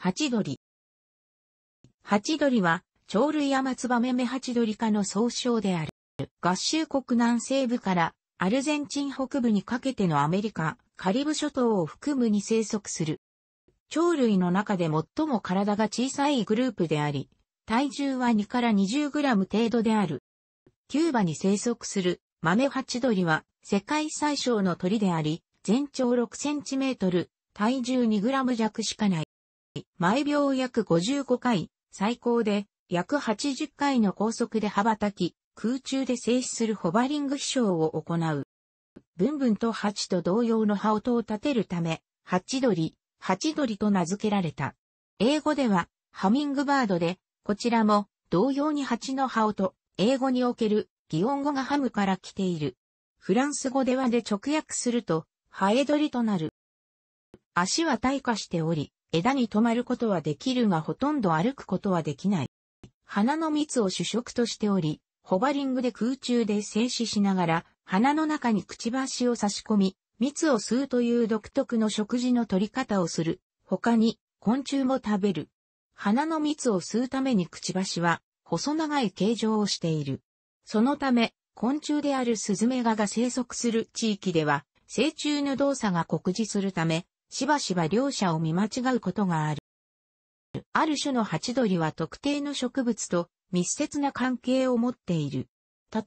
ハチドリ。ハチドリは、鳥類アマツバメメハチドリ科の総称である。合衆国南西部からアルゼンチン北部にかけてのアメリカ、カリブ諸島を含むに生息する。鳥類の中で最も体が小さいグループであり、体重は2から20グラム程度である。キューバに生息する豆ハチドリは世界最小の鳥であり、全長6センチメートル、体重2グラム弱しかない。毎秒約55回、最高で約80回の高速で羽ばたき、空中で静止するホバリング飛翔を行う。ブンブンとハチと同様の羽音を立てるため、ハチドリ、ハチドリと名付けられた。英語では、ハミングバードで、こちらも同様にハチの羽音、英語における擬音語がハムから来ている。フランス語ではで直訳すると、ハエドリとなる。足は退化しており、枝に止まることはできるがほとんど歩くことはできない。花の蜜を主食としており、ホバリングで空中で静止しながら、花の中にくちばしを差し込み、蜜を吸うという独特の食事の取り方をする。他に、昆虫も食べる。花の蜜を吸うためにくちばしは、細長い形状をしている。そのため、昆虫であるスズメガが生息する地域では、成虫の動作が酷似するため、しばしば両者を見間違うことがある。ある種のハチドリは特定の植物と密接な関係を持っている。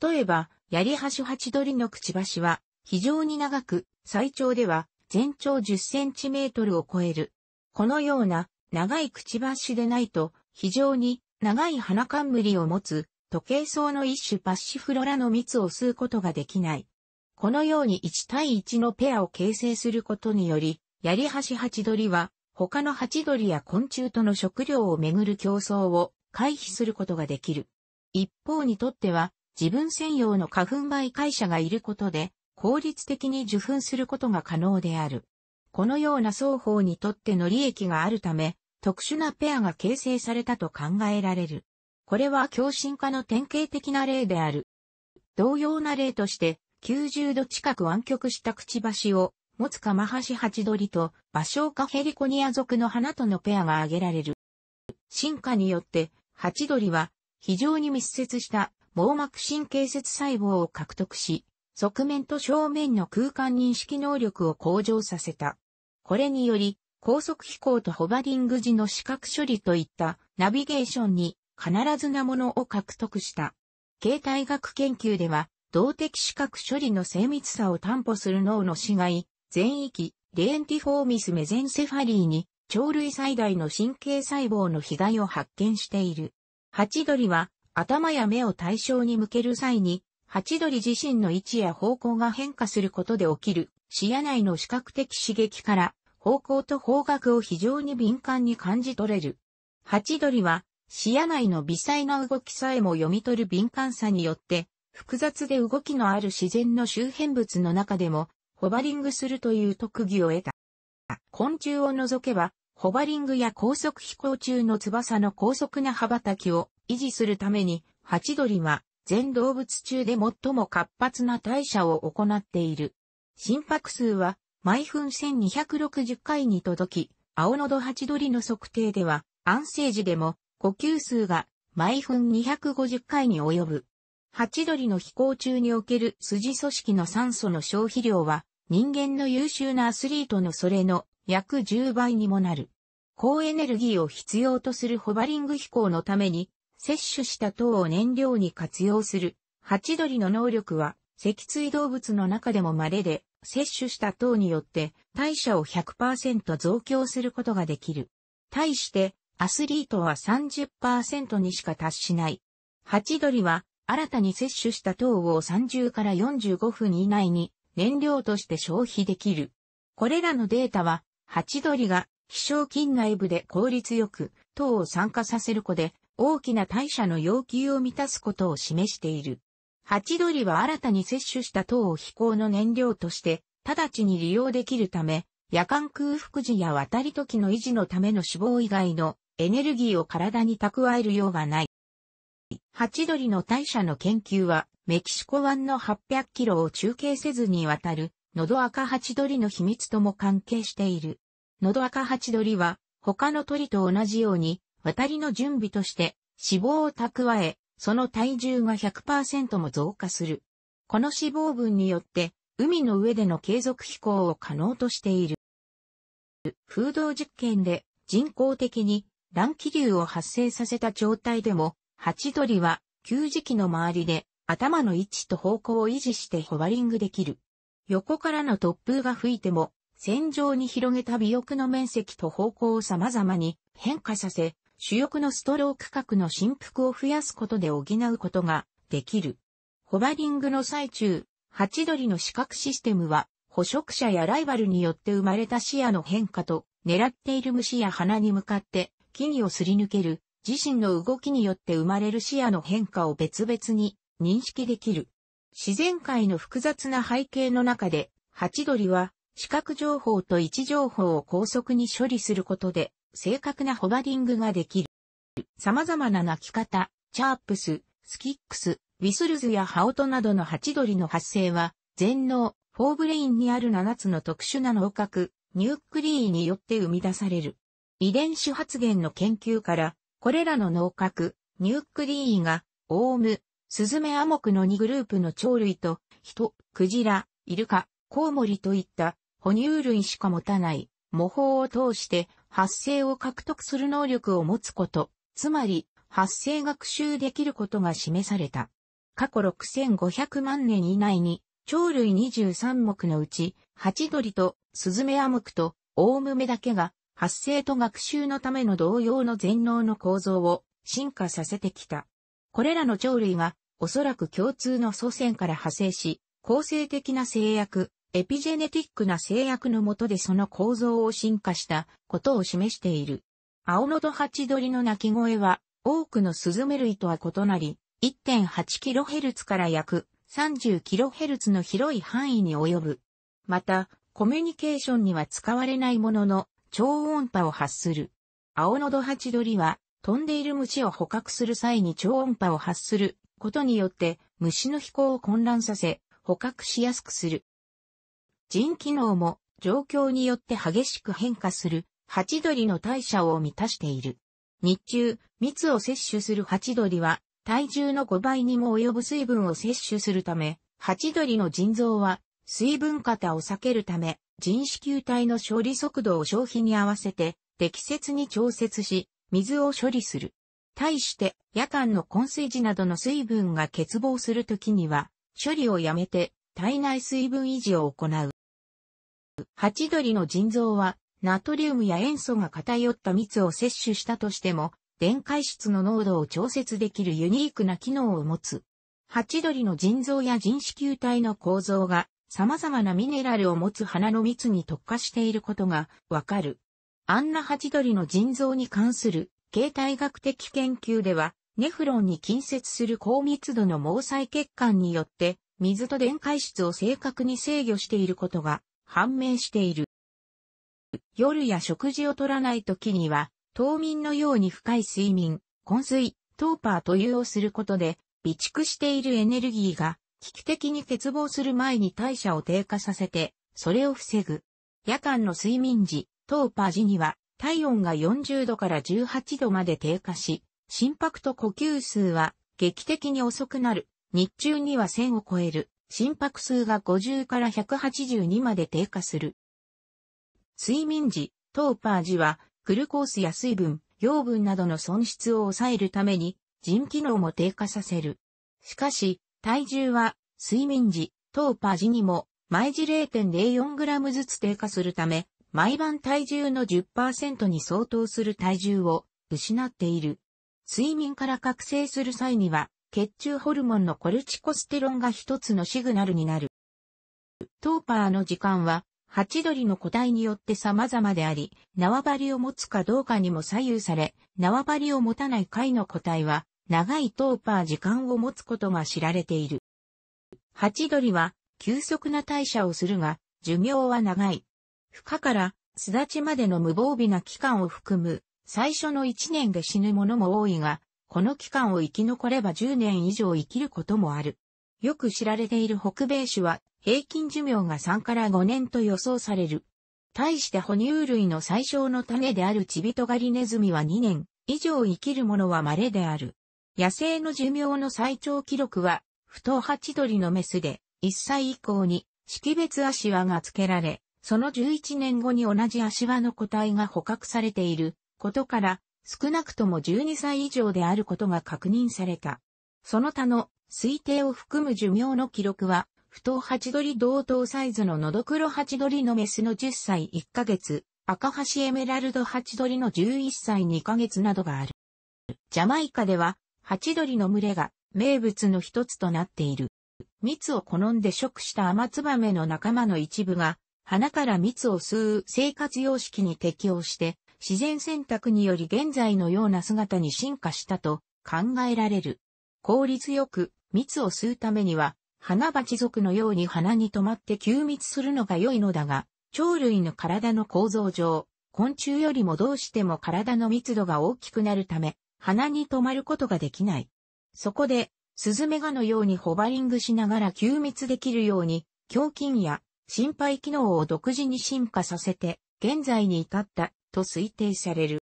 例えば、ヤリハシハチドリのくちばしは非常に長く、最長では全長10センチメートルを超える。このような長いくちばしでないと非常に長い花冠を持つ時計草の一種パッシフロラの蜜を吸うことができない。このように1対1のペアを形成することにより、やりはしハチドリは、他のハチドリや昆虫との食料をめぐる競争を回避することができる。一方にとっては、自分専用の花粉媒介者がいることで、効率的に受粉することが可能である。このような双方にとっての利益があるため、特殊なペアが形成されたと考えられる。これは共振化の典型的な例である。同様な例として、90度近く湾曲したくちばしを持つカマハシハチドリとバショウカヘリコニア族の花とのペアが挙げられる。進化によって、ハチドリは非常に密接した網膜神経節細胞を獲得し、側面と正面の空間認識能力を向上させた。これにより、高速飛行とホバリング時の視覚処理といったナビゲーションに必ずなものを獲得した。形態学研究では、動的視覚処理の精密さを担保する脳の死骸、全域、レンティフォーミスメゼンセファリーに、鳥類最大の神経細胞の被害を発見している。ハチドリは、頭や目を対象に向ける際に、ハチドリ自身の位置や方向が変化することで起きる、視野内の視覚的刺激から、方向と方角を非常に敏感に感じ取れる。ハチドリは、視野内の微細な動きさえも読み取る敏感さによって、複雑で動きのある自然の周辺物の中でもホバリングするという特技を得た。昆虫を除けば、ホバリングや高速飛行中の翼の高速な羽ばたきを維持するために、ハチドリは全動物中で最も活発な代謝を行っている。心拍数は毎分1260回に届き、青のどハチドリの測定では、安静時でも呼吸数が毎分250回に及ぶ。ハチドリの飛行中における筋組織の酸素の消費量は人間の優秀なアスリートのそれの約10倍にもなる。高エネルギーを必要とするホバリング飛行のために、摂取した糖を燃料に活用する、ハチドリの能力は、脊椎動物の中でも稀で、摂取した糖によって代謝を100%増強することができる。対して、アスリートは30%にしか達しない。ハチドリは、新たに摂取した糖を30から45分以内に燃料として消費できる。これらのデータは、ハチドリが飛翔菌内部で効率よく糖を酸化させる子で大きな代謝の要求を満たすことを示している。ハチドリは新たに摂取した糖を飛行の燃料として直ちに利用できるため、夜間空腹時や渡り時の維持のための脂肪以外のエネルギーを体に蓄えるようがない。ハチドリの大社の研究は、メキシコ湾の800キロを中継せずに渡る、喉ど赤ハチドリの秘密とも関係している。喉ど赤ハチドリは、他の鳥と同じように、渡りの準備として、脂肪を蓄え、その体重が100%も増加する。この脂肪分によって、海の上での継続飛行を可能としている。風洞実験で人工的に乱気流を発生させた状態でもハチドリは、給餌器の周りで、頭の位置と方向を維持してホバリングできる。横からの突風が吹いても、線上に広げた尾翼の面積と方向を様々に変化させ、主翼のストローク角の振幅を増やすことで補うことができる。ホバリングの最中、ハチドリの視覚システムは、捕食者やライバルによって生まれた視野の変化と、狙っている虫や鼻に向かって、木々をすり抜ける自身の動きによって生まれる視野の変化を別々に認識できる。自然界の複雑な背景の中で、ハチドリは視覚情報と位置情報を高速に処理することで、正確なホバリングができる。様々な鳴き方、チャープス、スキックス、ウィスルズやハオトなどのハチドリの発生は、全脳、フォーブレインにある7つの特殊な脳核、ニュークリーによって生み出される。遺伝子発現の研究から、これらの脳核、ニュークリーが、オウム、スズメアモクの2グループの鳥類と、ヒト、クジラ、イルカ、コウモリといった哺乳類しか持たない模倣を通して発生を獲得する能力を持つこと、つまり発生学習できることが示された。過去6500万年以内に鳥類23目のうち、ハチドリとスズメアモクとオウムメだけが発生と学習のための同様の全能の構造を進化させてきた。これらの鳥類がおそらく共通の祖先から派生し、構成的な制約、エピジェネティックな制約のもとでその構造を進化したことを示している。青のどハチドリの鳴き声は多くのスズメ類とは異なり、1.8kHz から約 30kHz の広い範囲に及ぶ。また、コミュニケーションには使われないものの、超音波を発する。青のドハチドリは、飛んでいる虫を捕獲する際に超音波を発することによって虫の飛行を混乱させ、捕獲しやすくする。腎機能も状況によって激しく変化するハチドリの代謝を満たしている。日中、蜜を摂取するハチドリは体重の5倍にも及ぶ水分を摂取するため、ハチドリの腎臓は水分型を避けるため、人子球体の処理速度を消費に合わせて適切に調節し、水を処理する。対して、夜間の昏睡時などの水分が欠乏するときには、処理をやめて体内水分維持を行う。ハチドリの腎臓は、ナトリウムや塩素が偏った蜜を摂取したとしても、電解質の濃度を調節できるユニークな機能を持つ。ハチドリの腎臓や腎子球体の構造が様々なミネラルを持つ花の蜜に特化していることがわかる。アンナハチドリの腎臓に関する形態学的研究では、ネフロンに近接する高密度の毛細血管によって、水と電解質を正確に制御していることが判明している。夜や食事を取らない時には、冬眠のように深い睡眠、昏睡、トーパーというをすることで、備蓄しているエネルギーが危機的に欠乏する前に代謝を低下させて、それを防ぐ。夜間の睡眠時、トーパー時には、体温が40度から18度まで低下し、心拍と呼吸数は劇的に遅くなる。日中には1000を超える。心拍数が50から182まで低下する。睡眠時、トーパー時は、グルコースや水分、養分などの損失を抑えるために、腎機能も低下させる。しかし、体重は睡眠時、ーパ時にも毎時 0.04g ずつ低下するため、毎晩体重の10%に相当する体重を失っている。睡眠から覚醒する際には、血中ホルモンのコルチコステロンが一つのシグナルになる。トーパーの時間は、ハチドリの個体によって様々であり、縄張りを持つかどうかにも左右され、縄張りを持たない貝の個体は、長いトーパー時間を持つことが知られている。ハチドリは急速な代謝をするが、寿命は長い。孵化から巣立ちまでの無防備な期間を含む最初の1年で死ぬものも多いが、この期間を生き残れば10年以上生きることもある。よく知られている北米種は平均寿命が3から5年と予想される。対して哺乳類の最小の種であるチビトガリネズミは2年以上生きるものは稀である。野生の寿命の最長記録は、不当ハチドリのメスで、1歳以降に識別足輪が付けられ、その11年後に同じ足輪の個体が捕獲されていることから、少なくとも12歳以上であることが確認された。その他の推定を含む寿命の記録は、不当ハチドリ同等サイズのノドクロハチドリのメスの10歳1ヶ月、赤橋エメラルドハチドリの11歳2ヶ月などがある。ジャマイカでは、ハチドリの群れが名物の一つとなっている。蜜を好んで食したアマツバメの仲間の一部が、花から蜜を吸う生活様式に適応して、自然選択により現在のような姿に進化したと考えられる。効率よく蜜を吸うためには、花鉢族のように花に止まって休蜜するのが良いのだが、鳥類の体の構造上、昆虫よりもどうしても体の密度が大きくなるため、鼻に止まることができない。そこで、スズメガのようにホバリングしながら吸密できるように、胸筋や心肺機能を独自に進化させて、現在に至ったと推定される。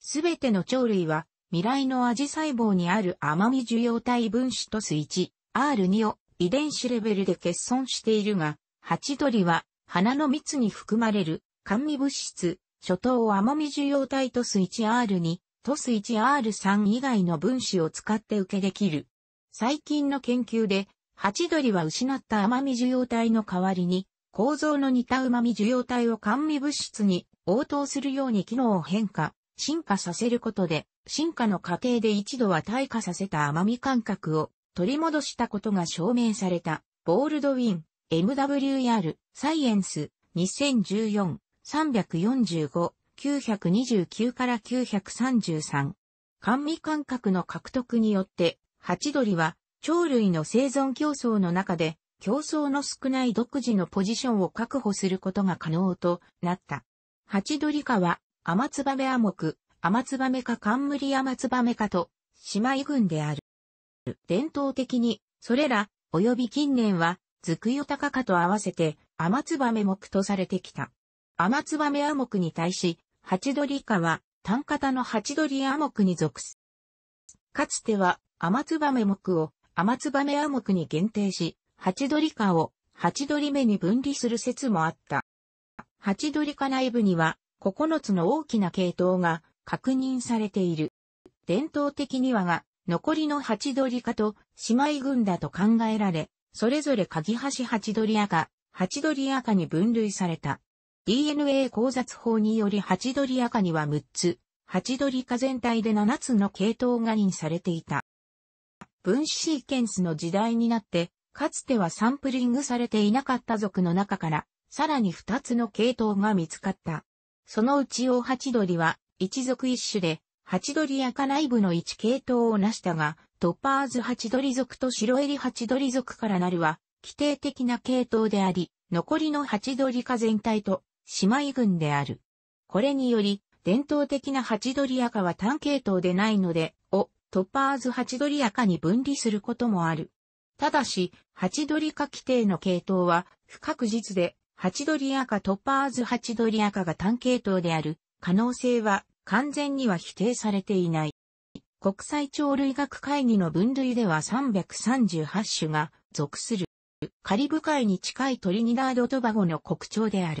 すべての鳥類は未来のアジ細胞にある甘み受容体分子とス 1R2 を遺伝子レベルで欠損しているが、ハチドリは花の蜜に含まれる甘味物質、初等甘味受容体とス 1R2 トス 1R3 以外の分子を使って受けできる。最近の研究で、ハチドリは失った甘味受容体の代わりに、構造の似た旨味受容体を甘味物質に応答するように機能を変化、進化させることで、進化の過程で一度は退化させた甘味感覚を取り戻したことが証明された、ボールドウィン、m w r サイエンス、2014、345 929から933。甘味感覚の獲得によって、ハチドリは鳥類の生存競争の中で競争の少ない独自のポジションを確保することが可能となった。ハチドリ科は、アマツバメアモク、アマツバメ科リアマツバメ科と、姉妹群である。伝統的に、それら、及び近年は、ズクヨタカ科と合わせて、アマツバメ目とされてきた。アマツバメアモクに対し、ハチドリ科は、単型のハチドリア目に属す。かつては、アマツバメ目を、アマツバメア目に限定し、ハチドリ科を、ハチドリ目に分離する説もあった。ハチドリ科内部には、9つの大きな系統が確認されている。伝統的にはが、残りのハチドリ科と姉妹群だと考えられ、それぞれ鍵ギハチドリア科、ハチドリアカに分類された。DNA 考察法によりハチドリアカには6つ、ハチドリカ全体で7つの系統が認されていた。分子シーケンスの時代になって、かつてはサンプリングされていなかった族の中から、さらに2つの系統が見つかった。そのうちオハチドリは、一族一種で、ハチドリアカ内部の一系統を成したが、トパーズハチドリ族と白襟ハチドリ族からなるは、規定的な系統であり、残りのハチドリカ全体と姉妹群である。これにより、伝統的なハチドリアカは単系統でないので、をトッパーズハチドリアカに分離することもある。ただし、ハチドリカ規定の系統は不確実で、ハチドリアカトッパーズハチドリアカが単系統である可能性は完全には否定されていない。国際鳥類学会議の分類では338種が属する。カリブ海に近いトリニダード・トバゴの国鳥である。